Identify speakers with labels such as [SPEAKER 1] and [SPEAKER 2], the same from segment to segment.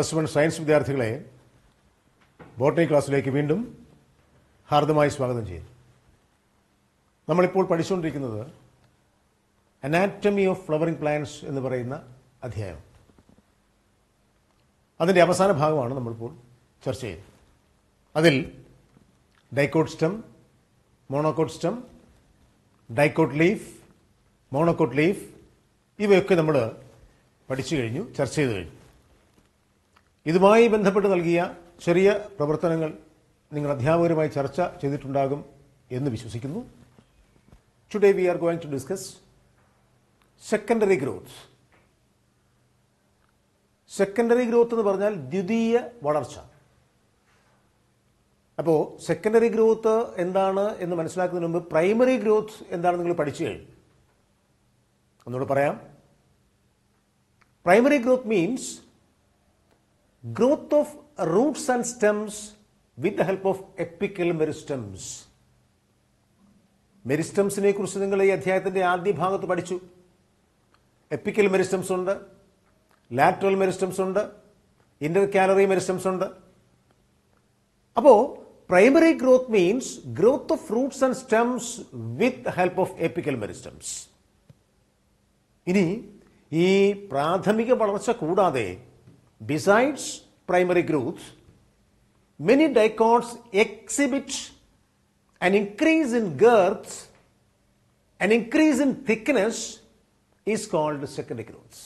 [SPEAKER 1] Plus one science വിദ്യാർത്ഥികളെ botany ക്ലാസ്സിലേക്ക് വീണ്ടും ഹാർദമായി സ്വാഗതം ചെയ്യുന്നു നമ്മളിപ്പോൾ പഠിച്ചുകൊണ്ടിരിക്കുന്നത് അനാറ്റമി ഓഫ് ഫ്ലവറിംഗ് പ്ലാന്റ്സ് എന്ന് പറയുന്ന അധ്യായം അതിൻ്റെ അവസാന ഭാഗമാണ് നമ്മളിപ്പോൾ ചർച്ച ചെയ്യുന്നത് അതിൽ dicot stem monocot stem dicot leaf monocot leaf ഇവയൊക്കെ നമ്മൾ പഠിച്ചു കഴിഞ്ഞു ചർച്ച ചെയ്ത് കഴിഞ്ഞു ഇതുമായി ബന്ധപ്പെട്ട് നൽകിയ ചെറിയ പ്രവർത്തനങ്ങൾ നിങ്ങൾ അധ്യാപകരുമായി ചർച്ച ചെയ്തിട്ടുണ്ടാകും എന്ന് വിശ്വസിക്കുന്നു today we are going to discuss secondary growth secondary growth എന്ന് പറഞ്ഞാൽ ദ്വിതീയ വളർച്ച അപ്പോൾ സെക്കൻഡറി ഗ്രോത്ത് എന്താണ് എന്ന് മനസ്സിലാക്കുന്നതിന് മുമ്പ് പ്രൈമറി ഗ്രോത്ത് എന്താണെന്ന് നിങ്ങൾ പഠിച്ചു കഴിഞ്ഞു ഒന്നുകൂടെ പറയാം primary growth means growth of roots and stems with the help of apical meristems. മെരിസ്റ്റംസിനെ കുറിച്ച് നിങ്ങൾ ഈ അധ്യായത്തിൻ്റെ ആദ്യ ഭാഗത്ത് പഠിച്ചു എപ്പിക്കൽ മെരിസ്റ്റംസ് ഉണ്ട് ലാറ്ററൽ മെരിസ്റ്റംസ് ഉണ്ട് ഇൻ്റർ കാലറി മെരിസ്റ്റംസ് ഉണ്ട് അപ്പോൾ primary growth means growth of fruits and stems with help of apical meristems ഇനി ഈ പ്രാഥമിക വളർച്ച കൂടാതെ Besides primary growth, many dicots exhibit an increase in girth, an increase in thickness is called secondary growths.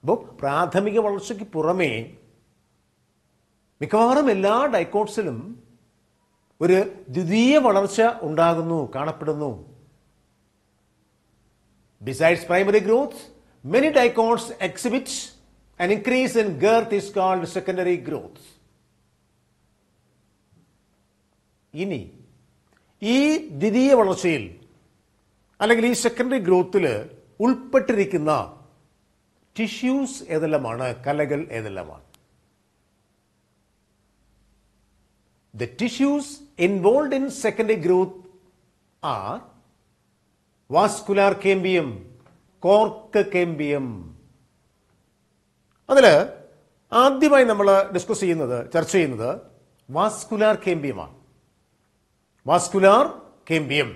[SPEAKER 1] അപ്പോൾ പ്രാഥമിക വളർച്ചയ്ക്ക് പുറമേ മിക്കവാറും എല്ലാ ഡൈക്കോട്ട്സിലും ഒരു ദ്വിതീയ വളർച്ച ഉണ്ടാകുന്നു കാണപ്പെടുന്നു besides primary growth many dicots exhibit An increase in girth is called secondary growth. ഇനി ഈ ദ്വിതീയ വളർച്ചയിൽ അല്ലെങ്കിൽ ഈ സെക്കൻഡറി ഗ്രോത്തിൽ ഉൾപ്പെട്ടിരിക്കുന്ന ടിഷ്യൂസ് ഏതെല്ലാമാണ് കലകൾ ഏതെല്ലാമാണ് the tissues involve in secondary growth are vascular cambium cork cambium അതിൽ ആദ്യമായി നമ്മൾ ഡിസ്കസ് ചെയ്യുന്നത് ചർച്ച ചെയ്യുന്നത് വാസ്കുലാർ കേമ്പിയമാണ് vascular cambium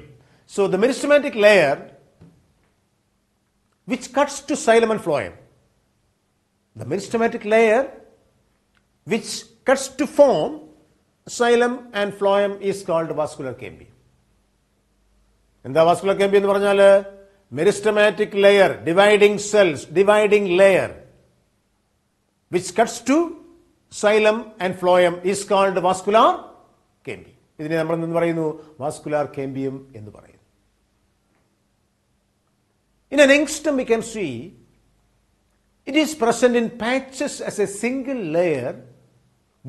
[SPEAKER 1] so the meristematic layer which cuts to xylem and phloem. The meristematic layer which cuts to form xylem and phloem is called vascular cambium. എന്താ vascular cambium എന്ന് പറഞ്ഞാൽ meristematic layer dividing cells dividing layer which cuts to xylem and phloem is called vascular cambium. ഇതിനെ നമ്മൾ എന്ന് പറയുന്നു vascular cambium എന്ന് പറയുന്നു. In an angstrom we can see it is present in patches as a single layer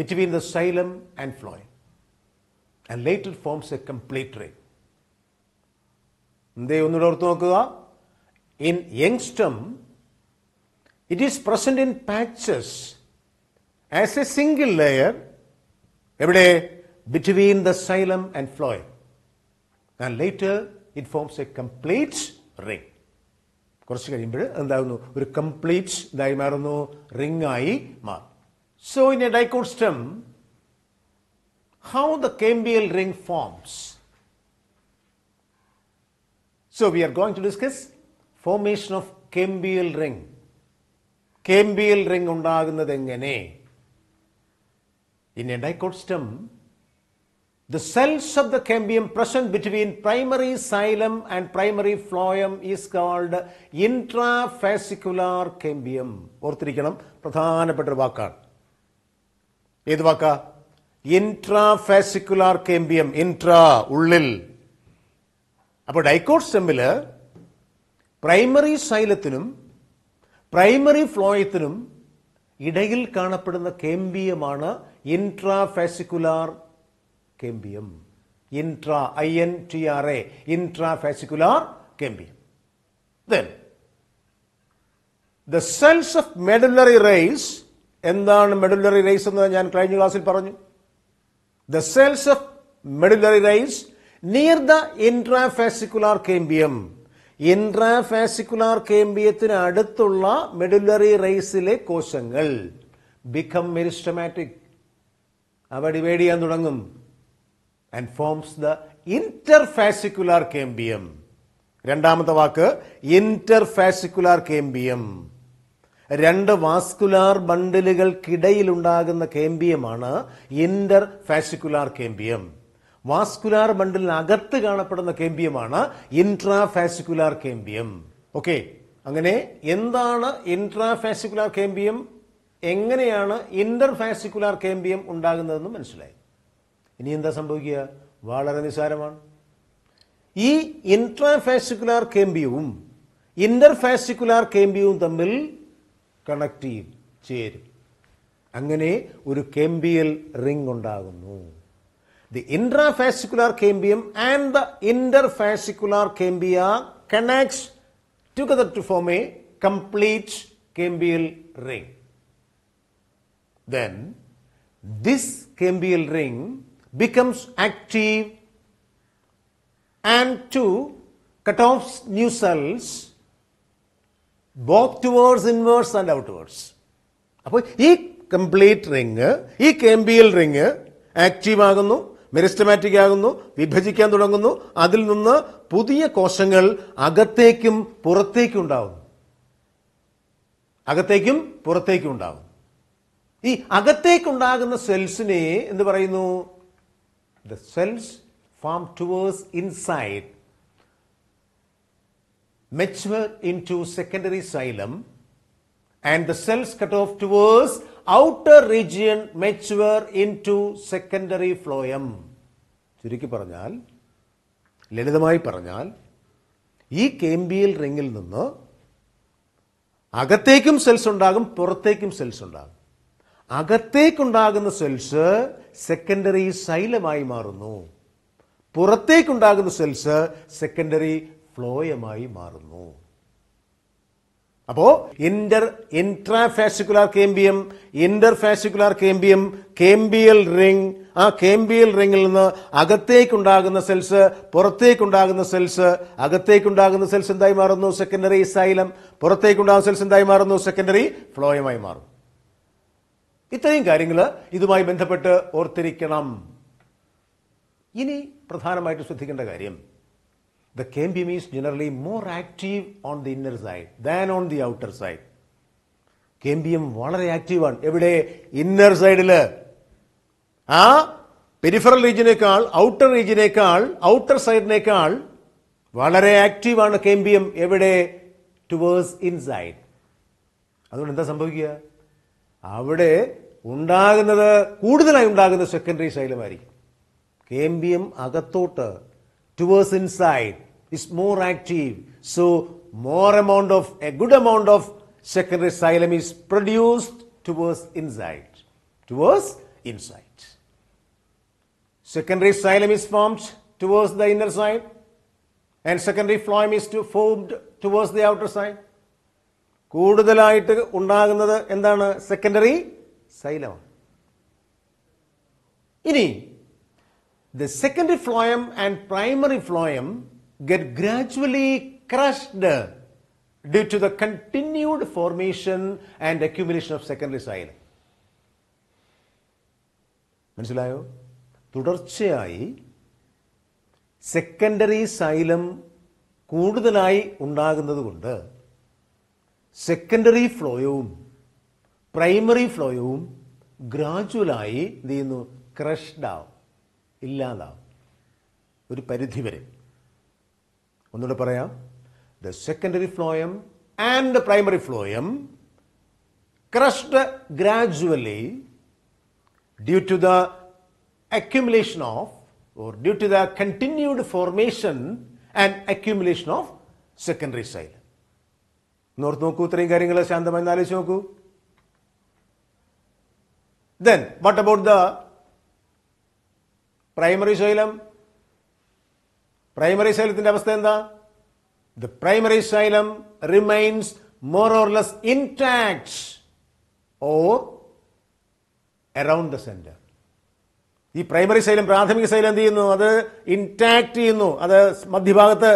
[SPEAKER 1] between the xylem and phloem and later forms a complete ring. എന്തേ ഒന്നുകൂടെ ഓർത്ത് നോക്കുക. In angstrom it is present in patches as a single layer, every day between the xylem and phloem. And later it forms a complete ring. കുറച്ച് കഴിയുമ്പോൾ എന്താകുന്നു ഒരു complete ഇതായി ring റിങ്ങായി മാറും So in a dicot stem, how the cambial ring forms. So we are going to discuss formation of cambial ring. Cambial ring ഉണ്ടാകുന്നതെങ്ങനെ in a dicot the cells of the cambium present between primary xylem and primary phloem is is intrafascicular cambium ഓർത്തിരിക്കണം പ്രധാനപ്പെട്ട ഒരു വാക്കാണ് ഏത് വാക്ക ഇൻട്രാഫാസിക്കുലാർ cambium intra ഉള്ളിൽ അപ്പോൾ dicot primary സൈലത്തിനും primary ഫ്ലോയത്തിനും ഇടയിൽ കാണപ്പെടുന്ന കേംബിയമാണ് intrafascicular cambium intra I N T R A intrafascicular cambium then the cells of medullary rays എന്താണ് മെഡുലറി റേസ് എന്ന് ഞാൻ കഴിഞ്ഞ ക്ലാസ്സിൽ പറഞ്ഞു the cells of medullary rays near the intrafascicular cambium intrafascicular കേമ്പിയത്തിന് അടുത്തുള്ള medullary റൈസിലെ കോശങ്ങൾ become meristematic അവ ഡിവൈഡ് ചെയ്യാൻ തുടങ്ങും and forms the interfascicular cambium രണ്ടാമത്തെ വാക്ക് ഇന്റർഫാസിക്കുലാർ കേമ്പിയം രണ്ട് വാസ്കുലാർ ബണ്ടിലുകൾക്കിടയിലുണ്ടാകുന്ന കേമ്പിയമാണ് ഇന്റർഫാസിക്കുലാർ കേമ്പിയം വാസ്കുലാർ ബണ്ടിലിന് കാണപ്പെടുന്ന കേമ്പിയമാണ് ഇൻട്രാഫാസിക്കുലാർ കേമ്പിയം ഓക്കെ അങ്ങനെ എന്താണ് ഇൻട്രാഫാസിക്കുലാർ കേമ്പിയം എങ്ങനെയാണ് ഇന്റർഫാസിക്കുലാർ കേമ്പിയം ഉണ്ടാകുന്നതെന്ന് മനസ്സിലായി ഇനി എന്താ സംഭവിക്കുക വളരെ നിസ്സാരമാണ് ഈ ഇൻട്രാഫാസിക്കുലാർ കേമ്പിയവും ഇന്റർഫാസിക്കുലാർ കേമ്പിയവും തമ്മിൽ കണക്ട് ചെയ്യും ചേരും അങ്ങനെ ഒരു കേമ്പിയൽ റിംഗ് ഉണ്ടാകുന്നു The intrafascicular cambium and the interfascicular cambia connects together to form a complete cambial ring. Then this cambial ring becomes active and to cut off new cells both towards inwards and outwards. അപ്പോൾ complete ring, ring cambial ring, active meristematic ആകുന്നു വിഭജിക്കാൻ തുടങ്ങുന്നു അതിൽ നിന്ന് പുതിയ കോശങ്ങൾ അകത്തേക്കും പുറത്തേക്കും ഉണ്ടാവുന്നു അകത്തേക്കും പുറത്തേക്കും ഉണ്ടാവും ഈ അകത്തേക്കുണ്ടാകുന്ന സെൽസിനെ എന്ന് പറയുന്നു the cells form towards inside mature into secondary xylem and the cells cut off towards outer region mature into secondary phloem ചുരുക്കി പറഞ്ഞാൽ ലളിതമായി പറഞ്ഞാൽ ഈ കേമ്പിയൽ റിങ്ങിൽ നിന്ന് അകത്തേക്കും സെൽസ് ഉണ്ടാകും പുറത്തേക്കും സെൽസ് ഉണ്ടാകും അകത്തേക്കുണ്ടാകുന്ന സെൽസ് സെക്കൻഡറി സൈലമായി മാറുന്നു പുറത്തേക്കുണ്ടാകുന്ന സെൽസ് സെക്കൻഡറി ഫ്ലോയമായി മാറുന്നു അപ്പോൾ inter intrafascicular cambium interfascicular cambium cambial ring ആ കേംബിയൽ റിംഗിൽ നിന്ന് അകത്തേക്കുണ്ടാകുന്ന സെൽസ് പുറത്തേക്കുണ്ടാകുന്ന സെൽസ് അകത്തേക്കുണ്ടാകുന്ന സെൽസ് എന്തായി മാറുന്നു സെക്കൻഡറി സൈലം പുറത്തേക്കുണ്ടാകുന്ന സെൽസ് എന്തായി മാറുന്നു സെക്കൻഡറി ഫ്ലോയമായി മാറും ഇത്രയും കാര്യങ്ങൾ ഇതുമായി ബന്ധപ്പെട്ട് ഓർത്തിരിക്കണം ഇനി പ്രധാനമായിട്ട് ശ്രദ്ധിക്കേണ്ട കാര്യം The cambium is generally more active on the inner side than on the outer side. Cambium വളരെ ആക്റ്റീവാണ് എവിടെ ഇന്നർ സൈഡിൽ ആ പെരിഫറൽ റീജിയനേക്കാൾ ഔട്ടർ റീജിയനേക്കാൾ ഔട്ടർ സൈഡിനേക്കാൾ വളരെ ആക്റ്റീവാണ് കേമ്പിയം എവിടെ ടുവേഴ്സ് ഇൻസൈഡ് അതുകൊണ്ട് എന്താ സംഭവിക്കുക അവിടെ ഉണ്ടാകുന്നത് കൂടുതലായി ഉണ്ടാകുന്ന സെക്കൻഡറി സൈഡിലുമായിരിക്കും കേമ്പിയം അകത്തോട്ട് towards inside is more active. So more amount of, a good amount of secondary xylem is produced towards inside, towards inside. Secondary xylem is formed towards the inner side and secondary phloem is to formed towards the outer side. കൂടുതലായിട്ട് ഉണ്ടാകുന്നത് എന്താണ് secondary സൈലമാണ് ഇനി the secondary phloem and primary phloem get gradually crushed due to the continued formation and accumulation of secondary soil. മനസ്സിലായോ തുടർച്ചയായി secondary xylem കൂടുതലായി ഉണ്ടാകുന്നത് കൊണ്ട് secondary ഫ്ലോയവും primary ഫ്ലോയവും ഗ്രാജുവലായി എന്ത് ചെയ്യുന്നു ക്രഷ്ഡ് ഇല്ലാതാവും ഒരു പരിധി വരെ ഒന്നുകൂടെ പറയാം the secondary phloem and the primary phloem crushed gradually due to the accumulation of or due to the continued formation and accumulation of secondary xylem north നോക്കൂ ഇത്രയും കാര്യങ്ങൾ ശാന്തമായി ആലോചിച്ച് നോക്കൂ then what about the primary xylem primary ശൈലത്തിന്റെ അവസ്ഥ എന്താ the primary xylem remains more or less intact or around the centre ഈ പ്രൈമറി ശൈലം പ്രാഥമിക ശൈലം എന്ത് ചെയ്യുന്നു അത് ഇൻടാക്ട് ചെയ്യുന്നു അത് മധ്യഭാഗത്ത്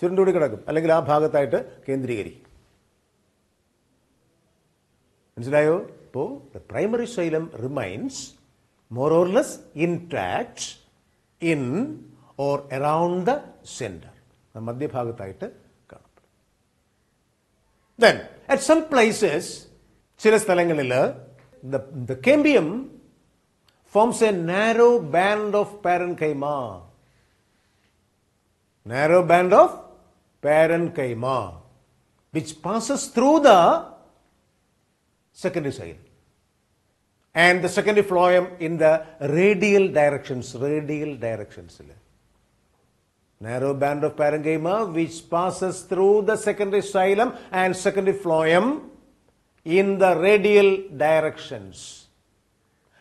[SPEAKER 1] ചുരുണ്ടുകൂടി കിടക്കും അല്ലെങ്കിൽ ആ ഭാഗത്തായിട്ട് കേന്ദ്രീകരിക്കും മനസ്സിലായോ ഇപ്പോ the primary xylem remains more or less intact in or around the center. Then, at some places, the, the cambium forms a narrow band of parenchyma. Narrow band of parenchyma, which passes through the secondary cell and the secondary phloem in the radial directions, radial directions. Narrow band of parenchyma which passes through the secondary xylem and secondary phloem in the radial directions.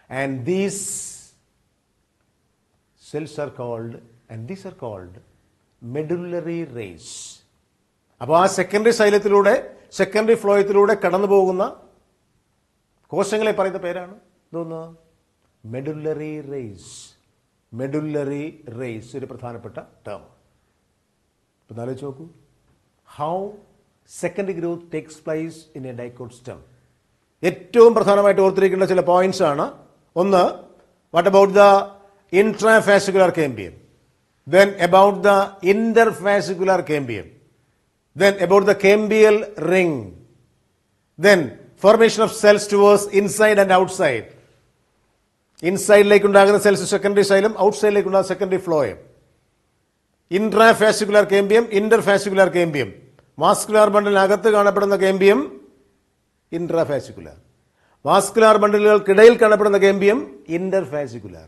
[SPEAKER 1] And these cells are called, and these are called medullary rays. അപ്പോൾ ആ secondary സൈലത്തിലൂടെ secondary ഫ്ലോയത്തിലൂടെ കടന്നു പോകുന്ന കോശങ്ങളെ പറയുന്ന പേരാണ് ഇതൊന്ന് medullary raise medullary raise ഒരു പ്രധാനപ്പെട്ട ടേം ഇപ്പം ആലോചിച്ച് നോക്കൂ how second growth takes place in a dicot stem ഏറ്റവും പ്രധാനമായിട്ട് ഓർത്തിരിക്കേണ്ട ചില പോയിന്റ്സ് ആണ് ഒന്ന് what about the intrafascicular cambium then about the fascicular cambium, then about the cambial ring then formation of cells towards inside and outside ഇൻസൈഡിലേക്ക് ഉണ്ടാകുന്ന cells secondary സൈലും ഔട്ട്സൈഡിലേക്ക് ഉണ്ടാകുന്ന സെക്കൻഡറി ഫ്ലോയും intrafascicular cambium interfascicular cambium vascular ബണ്ടിനകത്ത് കാണപ്പെടുന്ന cambium intrafascicular vascular ബണ്ടിലുകൾക്കിടയിൽ കാണപ്പെടുന്ന കേമ്പിയം ഇന്റർ ഫാസിക്കുലർ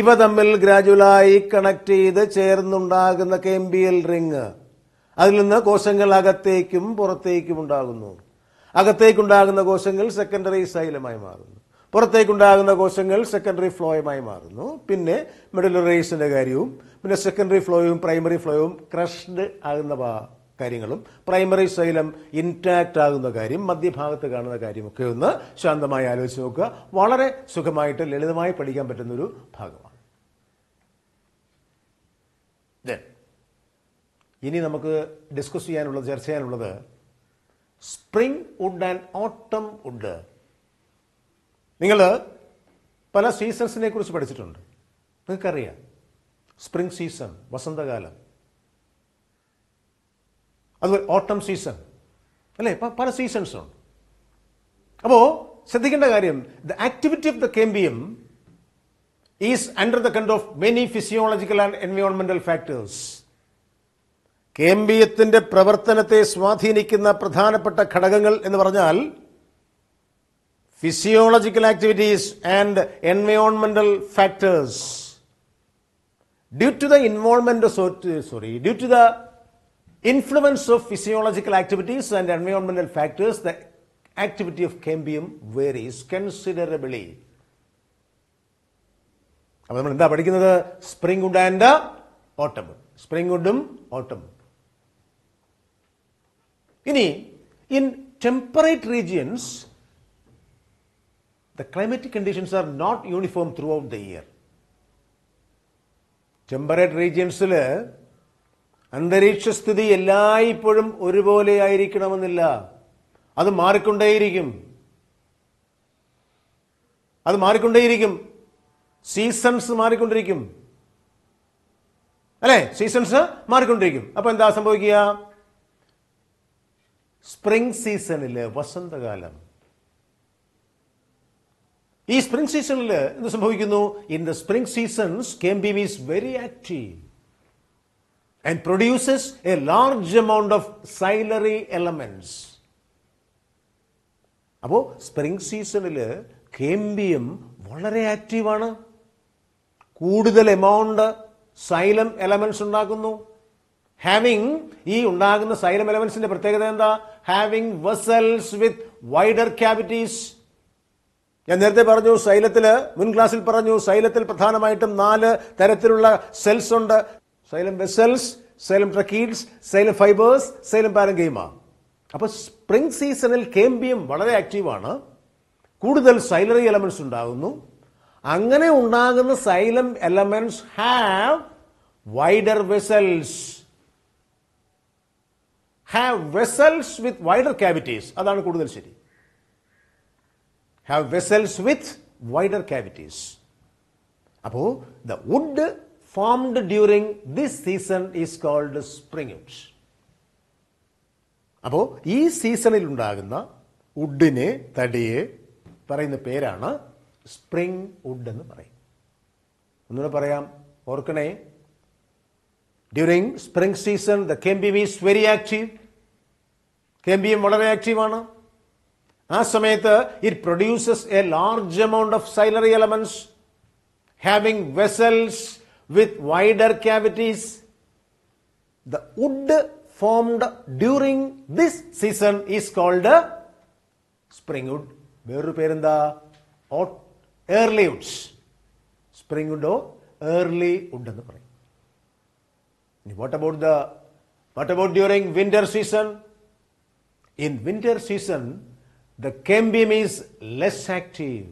[SPEAKER 1] ഇവ തമ്മിൽ ഗ്രാജുവലായി കണക്ട് ചെയ്ത് ചേർന്നുണ്ടാകുന്ന കേമ്പിയൽ റിങ് അതിൽ നിന്ന് കോശങ്ങൾ അകത്തേക്കും പുറത്തേക്കും ഉണ്ടാകുന്നു അകത്തേക്കുണ്ടാകുന്ന കോശങ്ങൾ സെക്കൻഡറി സൈലമായി മാറുന്നു പുറത്തേക്കുണ്ടാകുന്ന കോശങ്ങൾ സെക്കൻഡറി ഫ്ലോയുമായി മാറുന്നു പിന്നെ മെഡുലറേസിൻ്റെ കാര്യവും പിന്നെ സെക്കൻഡറി ഫ്ലോയും പ്രൈമറി ഫ്ലോയും ക്രഷ്ഡ് ആകുന്ന കാര്യങ്ങളും പ്രൈമറി ശൈലം ഇൻടാക്റ്റ് ആകുന്ന കാര്യം മധ്യഭാഗത്ത് കാണുന്ന കാര്യമൊക്കെ ഒന്ന് ശാന്തമായി ആലോചിച്ച് നോക്കുക വളരെ സുഖമായിട്ട് ലളിതമായി പഠിക്കാൻ പറ്റുന്ന ഒരു ഭാഗമാണ് ഇനി നമുക്ക് ഡിസ്കസ് ചെയ്യാനുള്ളത് ചർച്ച ചെയ്യാനുള്ളത് spring wood and autumn wood നിങ്ങൾ പല സീസൺസിനെ കുറിച്ച് പഠിച്ചിട്ടുണ്ട് നിങ്ങൾക്കറിയാം സ്പ്രിംഗ് സീസൺ വസന്തകാലം അതുപോലെ ഓട്ടം സീസൺ അല്ലേ പല സീസൺസ് ഉണ്ട് അപ്പോൾ ശ്രദ്ധിക്കേണ്ട കാര്യം the activity of the cambium is under the കണ്ട് of many physiological and എൻവയോൺമെന്റൽ factors കേന്ദ്രീയത്തിൻ്റെ പ്രവർത്തനത്തെ സ്വാധീനിക്കുന്ന പ്രധാനപ്പെട്ട ഘടകങ്ങൾ എന്ന് പറഞ്ഞാൽ physiological activities and എൻവയോൺമെന്റൽ factors due to the involvement sorry due to the influence of physiological activities and എൻവയോൺമെന്റൽ factors the activity of കെമ്പിയം varies considerably അപ്പോൾ നമ്മൾ എന്താ പഠിക്കുന്നത് സ്പ്രിംഗ് വുഡ് ആൻഡ് ഓട്ടം സ്പ്രിംഗ് വുഡും ഓട്ടം ഇനി in temperate regions the climatic conditions R not uniform throughout the year temperate റീജിയൻസിൽ അന്തരീക്ഷസ്ഥിതി എല്ലായ്പ്പോഴും ഒരുപോലെ ആയിരിക്കണമെന്നില്ല അത് മാറിക്കൊണ്ടേയിരിക്കും അത് മാറിക്കൊണ്ടേയിരിക്കും സീസൺസ് മാറിക്കൊണ്ടിരിക്കും അല്ലേ സീസൺസ് മാറിക്കൊണ്ടിരിക്കും അപ്പോൾ എന്താ സംഭവിക്കുക സ്പ്രിംഗ് സീസണിൽ വസന്തകാലം ഈ സ്പ്രിംഗ് സീസണിൽ എന്ത് സംഭവിക്കുന്നു in the spring seasons cambium is very active and produces a large amount of xylary elements അപ്പോൾ സ്പ്രിംഗ് സീസണിൽ കേമ്പിയം വളരെ ആക്റ്റീവാണ് കൂടുതൽ എമൗണ്ട് സൈലം എലമെന്റ്സ് ഉണ്ടാക്കുന്നു ഹാവിംഗ് ഈ ഉണ്ടാകുന്ന സൈലം എലമെന്റ്സിന്റെ പ്രത്യേകത എന്താ having vessels with wider cavities ഞാൻ നേരത്തെ പറഞ്ഞു സൈലത്തില് മുൻ ക്ലാസ്സിൽ പറഞ്ഞു സൈലത്തിൽ പ്രധാനമായിട്ടും നാല് തരത്തിലുള്ള സെൽസ് ഉണ്ട് xylem vessels xylem tracheids xylem fibres xylem parenchyma അപ്പോൾ സ്പ്രിംഗ് സീസണിൽ കേംബിയം വളരെ ആക്റ്റീവാണ് കൂടുതൽ സൈലറി എലമെന്റ്സ് ഉണ്ടാകുന്നു അങ്ങനെ ഉണ്ടാകുന്ന xylem elements have wider vessels have vessels with wider cavities അതാണ് കൂടുതൽ ശരി have vessels with wider cavities അപ്പോ the wood formed during this season is called spring wood അപ്പോൾ ഈ സീസണിൽ ഉണ്ടാകുന്ന വുഡിനെ തടിയെ പറയുന്ന പേരാണ് സ്പ്രിംഗ് വുഡ് എന്ന് പറയും ഒന്നുകൂടെ പറയാം ഓർക്കണേ during spring season the cambium is very active K M B M വളരെ ആക്റ്റീവാണ് ആ സമയത്ത് it produces a large amount of xylary elements having vessels with wider cavities the wood formed during this season is called spring wood വേറൊരു പേരെന്താ early woods spring വുഡോ early wood എന്ന് പറയും what about the what about during winter season in winter season, the cambium is less active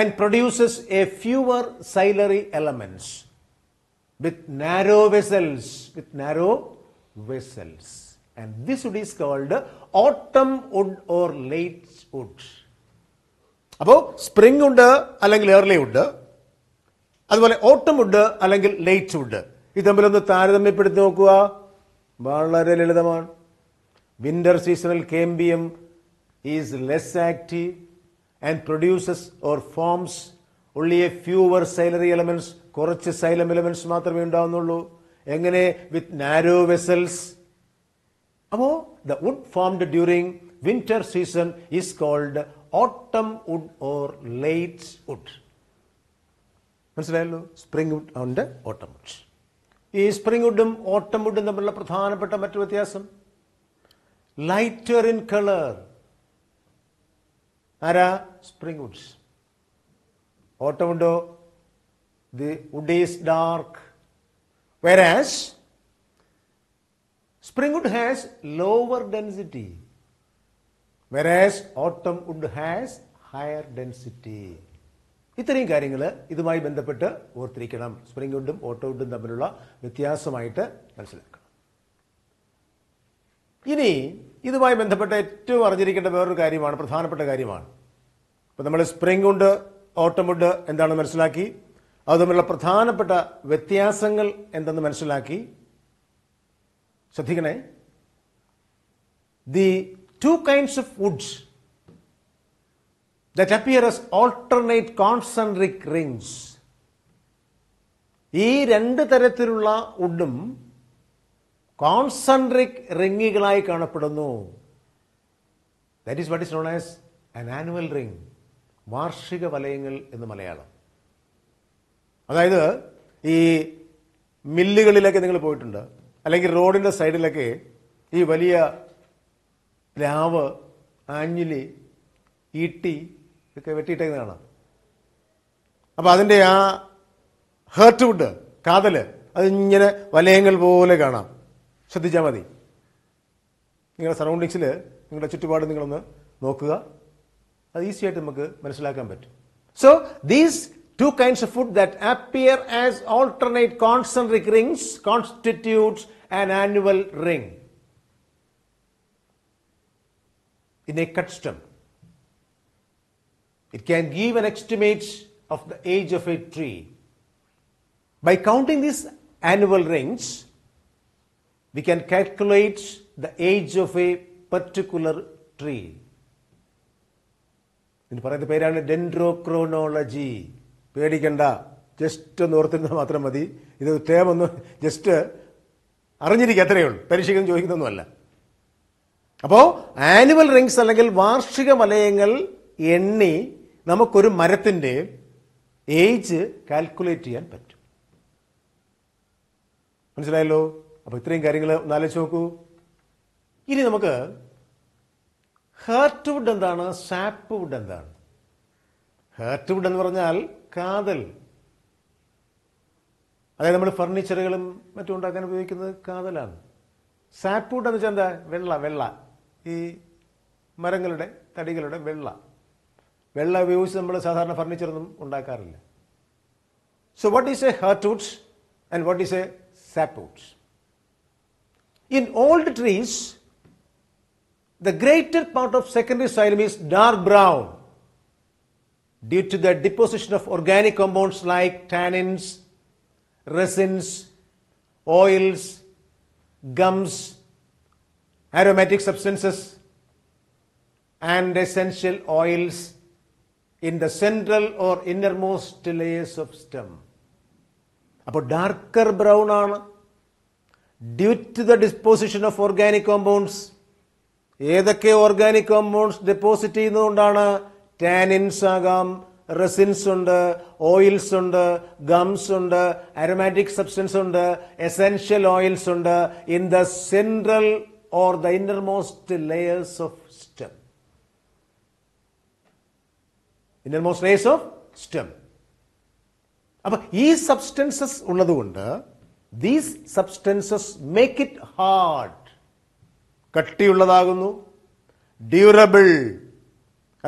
[SPEAKER 1] and produces a fewer ciliary elements with narrow vessels, with narrow vessels. And this wood is called autumn wood or late wood. അപ്പോൾ spring ഉണ്ട് അല്ലെങ്കിൽ early ഉണ്ട് അതുപോലെ ഓട്ടം ഉണ്ട് അല്ലെങ്കിൽ late ഉണ്ട് ഇത് തമ്മിലൊന്ന് താരതമ്യപ്പെടുത്തി നോക്കുക വളരെ ലളിതമാണ് winter seasonal cambium is less active and produces or forms only a fewer xylary elements കുറച്ച് സൈലം എലമെന്റ്സ് മാത്രമേ ഉണ്ടാവുന്നുള്ളൂ എങ്ങനെ വിത്ത് നാരോ വെസൽസ് അപ്പോ the wood formed during winter season is cold autumn wood or lates wood മനസ്സിലായല്ലോ spring wood ഉണ്ട് autumn would ഈ spring വുഡും autumn വുഡും തമ്മിലുള്ള പ്രധാനപ്പെട്ട മറ്റു വ്യത്യാസം ലൈറ്റർ ഇൻ കളർ ആരാ സ്പ്രിംഗ് വുഡ്സ് ഓട്ടമുണ്ടോ the wood is dark whereas spring wood has lower density whereas autumn wood has higher density ഇത്രയും കാര്യങ്ങൾ ഇതുമായി ബന്ധപ്പെട്ട് ഓർത്തിരിക്കണം സ്പ്രിംഗ് വുഡും ഓട്ടോ വുഡും തമ്മിലുള്ള വ്യത്യാസമായിട്ട് മനസ്സിലാക്കണം ഇനി ഇതുമായി ബന്ധപ്പെട്ട ഏറ്റവും അറിഞ്ഞിരിക്കേണ്ട വേറൊരു കാര്യമാണ് പ്രധാനപ്പെട്ട കാര്യമാണ് ഇപ്പം നമ്മൾ സ്പ്രിംഗ് ഉണ്ട് ഉണ്ട് എന്താണ് മനസ്സിലാക്കി അത് തമ്മിലുള്ള പ്രധാനപ്പെട്ട വ്യത്യാസങ്ങൾ എന്തെന്ന് മനസ്സിലാക്കി ശ്രദ്ധിക്കണേ the two kinds of woods that appear as alternate concentric rings ഈ രണ്ട് തരത്തിലുള്ള വുഡും കോൺസെൻട്രിക് റിങ്ങുകളായി കാണപ്പെടുന്നു that is what is known as an annual ring വാർഷിക വലയങ്ങൾ എന്ന് മലയാളം അതായത് ഈ മില്ലുകളിലൊക്കെ നിങ്ങൾ പോയിട്ടുണ്ട് അല്ലെങ്കിൽ റോഡിൻ്റെ സൈഡിലൊക്കെ ഈ വലിയ പ്ലാവ് ആഞ്ഞിലി ഈട്ടി ഇതൊക്കെ വെട്ടിയിട്ടേക്കുന്ന കാണാം അപ്പോൾ അതിൻ്റെ ആ ഹേർട്ട് വുഡ് കാതല് അതിങ്ങനെ വലയങ്ങൾ പോലെ കാണാം ശ്രദ്ധിച്ചാൽ മതി നിങ്ങളുടെ സറൗണ്ടിങ്സിൽ നിങ്ങളുടെ ചുറ്റുപാട് നിങ്ങളൊന്ന് നോക്കുക അത് ഈസി ആയിട്ട് നമുക്ക് മനസ്സിലാക്കാൻ പറ്റും so these two kinds of food that appear as alternate concentric rings constitutes an annual ring in a cut it It can give estimate of the age of a tree by counting these these rings we can calculate the age of a particular tree ഇതിന് പറയുന്ന പേരാണ് ഡെൻഡ്രോക്രോണോളജി പേടിക്കണ്ട just ഒന്ന് ഓർത്തിരുന്നാൽ മാത്രം മതി ഇത് തേമൊന്ന് just അറിഞ്ഞിരിക്കുക അത്രയേ ഉള്ളൂ പരീക്ഷയ്ക്കും ചോദിക്കുന്നൊന്നുമല്ല അപ്പോ ആനുവൽ റിങ്സ് അല്ലെങ്കിൽ വാർഷിക വലയങ്ങൾ എണ്ണി നമുക്കൊരു മരത്തിന്റെ ഏജ് കാൽക്കുലേറ്റ് ചെയ്യാൻ പറ്റും മനസ്സിലായല്ലോ അപ്പോൾ ഇത്രയും കാര്യങ്ങൾ ഒന്നാലോചിച്ച് നോക്കൂ ഇനി നമുക്ക് ഹേർട്ട് വുഡ് എന്താണ് സാപ്പ് വുഡ് എന്താണ് ഹേർട്ട് വുഡ് എന്ന് പറഞ്ഞാൽ കാതൽ അതായത് നമ്മൾ ഫർണിച്ചറുകളും മറ്റും ഉണ്ടാക്കാൻ ഉപയോഗിക്കുന്നത് കാതലാണ് സാപ്പ് വുഡ് എന്ന് വെച്ചാൽ എന്താ വെള്ള വെള്ള ഈ മരങ്ങളുടെ തടികളുടെ വെള്ള വെള്ള ഉപയോഗിച്ച് നമ്മൾ സാധാരണ ഫർണിച്ചറൊന്നും ഉണ്ടാക്കാറില്ല so what is a heart woods and what is a sap woods In old trees, the greater part of secondary xylem is dark brown due to the deposition of organic compounds like tannins, resins, oils, gums, aromatic substances, and essential oils in the central or innermost layers of stem. അപ്പോൾ darker brown ആണ് due to the disposition of organic compounds ഏതൊക്കെ organic compounds deposit ചെയ്യുന്നതുകൊണ്ടാണ് tannins ആകാം resins ഉണ്ട് oils ഉണ്ട് gums ഉണ്ട് aromatic substance ഉണ്ട് essential oils ഉണ്ട് in the central or the innermost layers of stem innermost layers of stem അപ്പൊ ഈ സബ്സ്റ്റൻസസ് ഉള്ളതുകൊണ്ട് these substances make it hard കട്ടിയുള്ളതാകുന്നു ഡ്യൂറബിൾ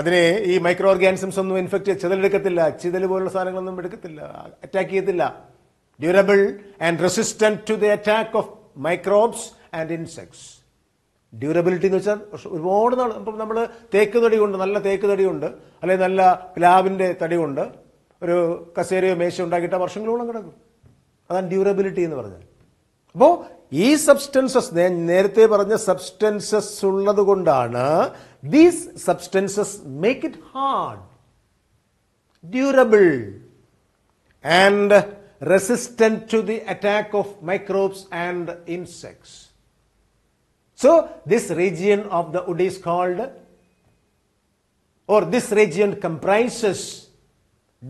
[SPEAKER 1] അതിനെ ഈ മൈക്രോ ഓർഗാനിസംസ് ഒന്നും ഇൻഫെക്റ്റ് ചിതലെടുക്കത്തില്ല ചിതൽ പോലുള്ള സാധനങ്ങളൊന്നും എടുക്കത്തില്ല അറ്റാക്ക് ചെയ്യത്തില്ല durable and resistant to the attack of microbes and insects durability എന്ന് വെച്ചാൽ ഒരുപാട് നാൾ ഇപ്പം നമ്മൾ തേക്ക് തടിയുണ്ട് നല്ല തേക്ക് തടിയുണ്ട് അല്ലെങ്കിൽ നല്ല പ്ലാവിൻ്റെ തടിയുണ്ട് ഒരു കസേരയോ മേശയോ ഉണ്ടാക്കിയിട്ട് വർഷങ്ങളോളം കിടക്കും അതാണ് ഡ്യൂറബിലിറ്റി എന്ന് പറഞ്ഞാൽ അപ്പോൾ ഈ സബ്സ്റ്റൻസസ് ഞാൻ നേരത്തെ പറഞ്ഞ സബ്സ്റ്റൻസസ് ഉള്ളത് കൊണ്ടാണ് these substances make it hard durable and resistant to the attack of microbes and insects so this region of the wood is called or this region comprises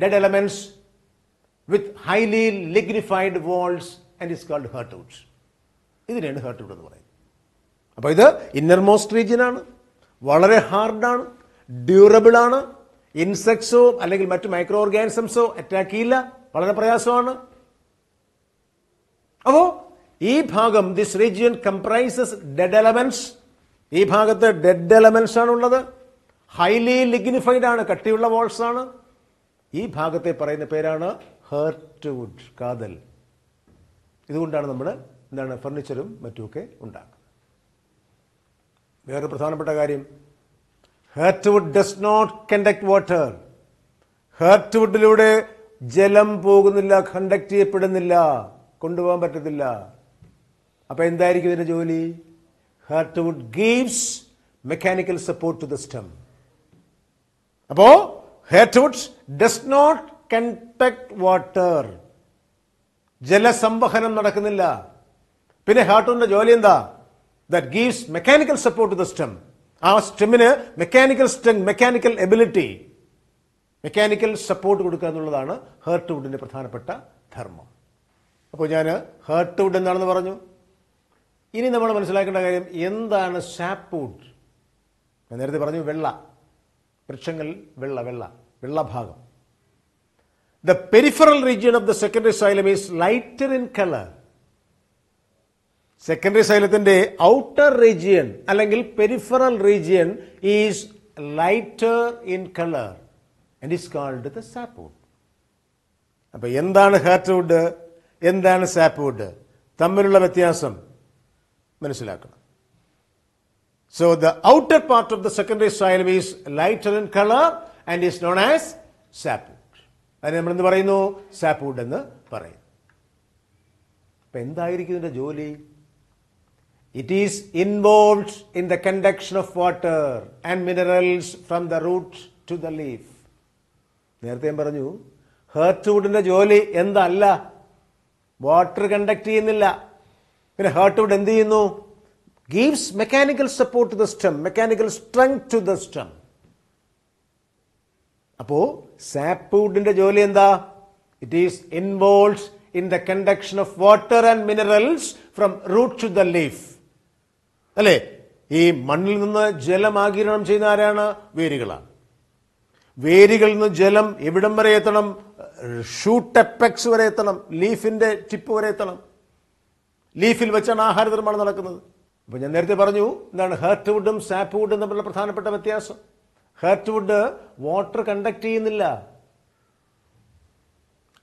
[SPEAKER 1] dead elements with highly lignified walls and is called heartwood ഇതിനെയാണ് heartwood എന്ന് പറയുന്നത് അപ്പോൾ ഇത് inner most region ആണ് വളരെ ഹാർഡാണ് ആണ് ഇൻസെക്ട്സോ അല്ലെങ്കിൽ മറ്റ് മൈക്രോ ഓർഗാനിസംസോ അറ്റാക്ക് ചെയ്യില്ല വളരെ പ്രയാസമാണ് അപ്പോൾ ഈ ഭാഗം this region comprises dead elements ഈ ഭാഗത്ത് ഡെഡ് എലമെന്റ്സ് ആണ് ഉള്ളത് ഹൈലി ലിഗ്നിഫൈഡ് ആണ് കട്ടിയുള്ള വോൾസ് ആണ് ഈ ഭാഗത്തെ പറയുന്ന പേരാണ് ഹേർട്ട് വുഡ് കാതൽ ഇതുകൊണ്ടാണ് നമ്മൾ എന്താണ് ഫർണിച്ചറും മറ്റുമൊക്കെ ഉണ്ടാക്കുന്നത് വേറൊരു പ്രധാനപ്പെട്ട കാര്യം wood does not conduct water വുഡിലൂടെ ജലം പോകുന്നില്ല കണ്ടക്ട് ചെയ്യപ്പെടുന്നില്ല കൊണ്ടുപോകാൻ പറ്റത്തില്ല അപ്പം എന്തായിരിക്കും ഇതിൻ്റെ ജോലി wood gives mechanical support to the stem അപ്പോൾ heartwood does not conduct water ജലസംവഹനം നടക്കുന്നില്ല പിന്നെ ഹാർട്ടൂണിന്റെ ജോലി എന്താ that gives mechanical support to the stem ആ സ്റ്റെമിന് mechanical strength mechanical ability mechanical support കൊടുക്കുക എന്നുള്ളതാണ് ഹേർട്ട് വുഡിന്റെ പ്രധാനപ്പെട്ട ധർമ്മം അപ്പോൾ ഞാൻ ഹേർട്ട് വുഡ് എന്താണെന്ന് പറഞ്ഞു ഇനി നമ്മൾ മനസ്സിലാക്കേണ്ട കാര്യം എന്താണ് സാപ്പ്വുഡ് ഞാൻ നേരത്തെ പറഞ്ഞു വെള്ള വൃക്ഷങ്ങളിൽ വെള്ള വെള്ള വെള്ളഭാഗം the peripheral region of the secondary xylem is lighter in color. Secondary xylem, the outer region, along with peripheral region, is lighter in color and is called the sapwood. അപ്പൊ എന്താണ് ഹാർട്ട്വുഡ് എന്താണ് സാപ്പ്വുഡ് തമ്മിലുള്ള വ്യത്യാസം മനസ്സിലാക്കണം so the outer part of the secondary xylem is lighter in colour and is known as sapwood അതിന് നമ്മളെന്ത് പറയുന്നു സാപ്പ്വുഡ് എന്ന് പറയും അപ്പം എന്തായിരിക്കും ഇതിൻ്റെ ജോലി it is involved in the conduction of water and minerals from the root to the leaf നേരത്തെ ഞാൻ പറഞ്ഞു വുഡിന്റെ ജോലി എന്തല്ല വാട്ടർ കണ്ടക്ട് ചെയ്യുന്നില്ല പിന്നെ വുഡ് എന്ത് ചെയ്യുന്നു gives mechanical support to the stem mechanical strength to the stem അപ്പോൾ സാപ്പ്വുഡിന്റെ ജോലി എന്താ it is involve in the conduction of water and minerals from root to the leaf അല്ലേ ഈ മണ്ണിൽ നിന്ന് ജലം ആകിരണം ചെയ്യുന്ന ആരാണ് വേരുകളാണ് വേരുകളിൽ നിന്ന് ജലം എവിടം വരെ എത്തണം ഷൂട്ട് എപ്പെക്സ് വരെ എത്തണം ലീഫിന്റെ ടിപ്പ് വരെ എത്തണം ലീഫിൽ വെച്ചാണ് ആഹാര നിർമ്മാണം നടക്കുന്നത് അപ്പൊ ഞാൻ നേരത്തെ പറഞ്ഞു എന്താണ് ഹേർട്ട് വുഡും സാപ്പ് വുഡും തമ്മിലുള്ള പ്രധാനപ്പെട്ട വ്യത്യാസം ഹെർട്ട്വുഡ് വാട്ടർ കണ്ടക്ട് ചെയ്യുന്നില്ല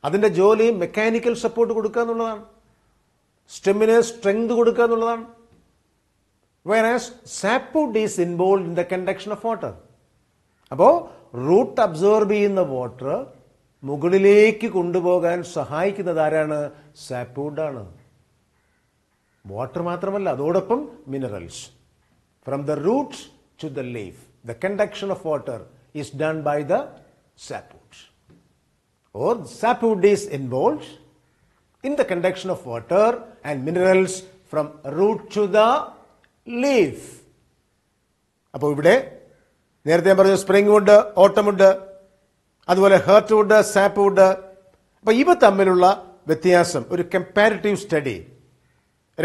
[SPEAKER 1] അതിന്റെ ജോലി മെക്കാനിക്കൽ സപ്പോർട്ട് കൊടുക്കുക എന്നുള്ളതാണ് സ്റ്റെമ്മിന് സ്ട്രെങ്ത് കൊടുക്കുക എന്നുള്ളതാണ് whereas sapwood is involve in the conduction of water അപ്പോ റൂട്ട് അബ്സോർബ് ചെയ്യുന്ന വാട്ടർ മുകളിലേക്ക് കൊണ്ടുപോകാൻ സഹായിക്കുന്നത് ആരാണ് ആണ് വാട്ടർ മാത്രമല്ല അതോടൊപ്പം minerals from the root to the leaf The conduction of water is done by the sapwood or sapwood is involved in the conduction of water and minerals from root to the leaf. അപ്പോൾ ഇവിടെ നേരത്തെ ഞാൻ പറഞ്ഞു spring would ഓട്ടമുഡ് അതുപോലെ heart wood sap would അപ്പോൾ ഇവ തമ്മിലുള്ള വ്യത്യാസം ഒരു കമ്പാരിറ്റീവ് സ്റ്റഡി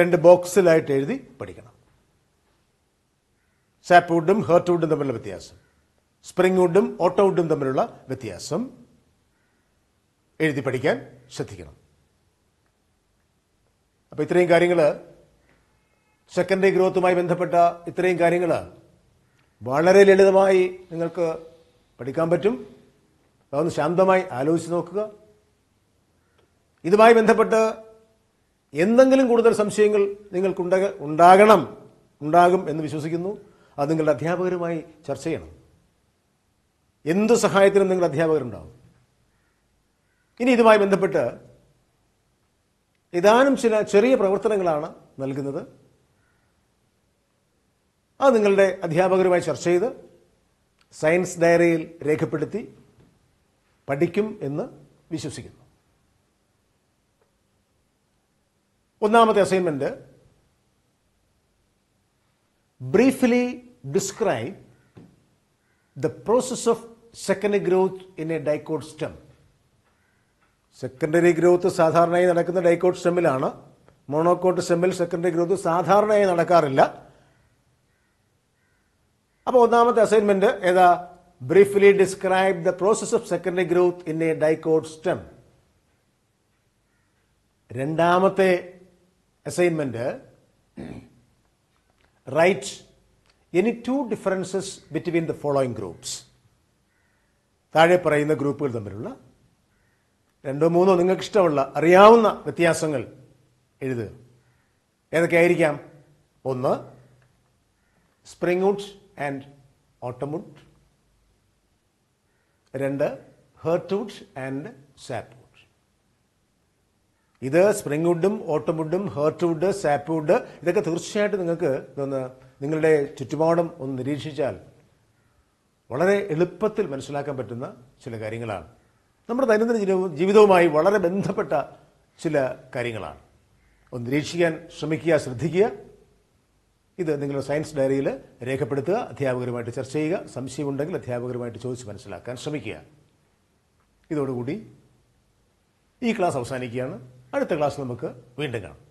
[SPEAKER 1] രണ്ട് ബോക്സിലായിട്ട് എഴുതി പഠിക്കണം സാപ്പ് വുഡും ഹേർട്ട് വുഡും തമ്മിലുള്ള വ്യത്യാസം സ്പ്രിംഗ് വുഡും ഓട്ടോ വുഡും തമ്മിലുള്ള വ്യത്യാസം എഴുതി പഠിക്കാൻ ശ്രദ്ധിക്കണം അപ്പോൾ ഇത്രയും കാര്യങ്ങൾ സെക്കൻഡറി ഗ്രോത്തുമായി ബന്ധപ്പെട്ട ഇത്രയും കാര്യങ്ങൾ വളരെ ലളിതമായി നിങ്ങൾക്ക് പഠിക്കാൻ പറ്റും അതൊന്ന് ശാന്തമായി ആലോചിച്ച് നോക്കുക ഇതുമായി ബന്ധപ്പെട്ട് എന്തെങ്കിലും കൂടുതൽ സംശയങ്ങൾ നിങ്ങൾക്കുണ്ട ഉണ്ടാകണം ഉണ്ടാകും എന്ന് വിശ്വസിക്കുന്നു അത് നിങ്ങളുടെ അധ്യാപകരുമായി ചർച്ച ചെയ്യണം എന്ത് സഹായത്തിനും നിങ്ങളുടെ അധ്യാപകരുണ്ടാവും ഇനി ഇതുമായി ബന്ധപ്പെട്ട് ഏതാനും ചില ചെറിയ പ്രവർത്തനങ്ങളാണ് നൽകുന്നത് അത് നിങ്ങളുടെ അധ്യാപകരുമായി ചർച്ച ചെയ്ത് സയൻസ് ഡയറിയിൽ രേഖപ്പെടുത്തി പഠിക്കും എന്ന് വിശ്വസിക്കുന്നു ഒന്നാമത്തെ assignment briefly describe the process of secondary growth in a dicot stem. Secondary growth സാധാരണയായി നടക്കുന്ന ഡൈക്കോട്ട് സ്റ്റെമ്മിലാണ് മോണോക്കോട്ട് സ്റ്റെമ്മിൽ സെക്കൻഡറി ഗ്രോത്ത് സാധാരണയായി നടക്കാറില്ല അപ്പോൾ ഒന്നാമത്തെ അസൈൻമെൻറ്റ് ഏതാ briefly describe the process of secondary growth in a dicot stem രണ്ടാമത്തെ assignment write any two differences between the following groups. താഴെ പറയുന്ന ഗ്രൂപ്പുകൾ തമ്മിലുള്ള രണ്ടോ മൂന്നോ നിങ്ങൾക്ക് ഇഷ്ടമുള്ള അറിയാവുന്ന വ്യത്യാസങ്ങൾ എഴുതുക ഏതൊക്കെയായിരിക്കാം ഒന്ന് സ്പ്രിംഗ് സ്പ്രിംഗ്വുഡ് ആൻഡ് ഓട്ടമുഡ് രണ്ട് ഹെർട്ട്വുഡ് ആൻഡ് സാപ്വുഡ് ഇത് സ്പ്രിംഗ് വുഡും ഓട്ടം വുഡും ഹേർട്ട് വുഡ് സാപ്പ് വുഡ് ഇതൊക്കെ തീർച്ചയായിട്ടും നിങ്ങൾക്ക് ഇതൊന്ന് നിങ്ങളുടെ ചുറ്റുപാടും ഒന്ന് നിരീക്ഷിച്ചാൽ വളരെ എളുപ്പത്തിൽ മനസ്സിലാക്കാൻ പറ്റുന്ന ചില കാര്യങ്ങളാണ് നമ്മുടെ ദൈനംദിന ജീവിതവുമായി വളരെ ബന്ധപ്പെട്ട ചില കാര്യങ്ങളാണ് ഒന്ന് നിരീക്ഷിക്കാൻ ശ്രമിക്കുക ശ്രദ്ധിക്കുക ഇത് നിങ്ങളുടെ സയൻസ് ഡയറിയിൽ രേഖപ്പെടുത്തുക അധ്യാപകരുമായിട്ട് ചർച്ച ചെയ്യുക സംശയമുണ്ടെങ്കിൽ അധ്യാപകരുമായിട്ട് ചോദിച്ച് മനസ്സിലാക്കാൻ ശ്രമിക്കുക ഇതോടുകൂടി ഈ ക്ലാസ് അവസാനിക്കുകയാണ് അടുത്ത ക്ലാസ് നമുക്ക് വീണ്ടും കാണാം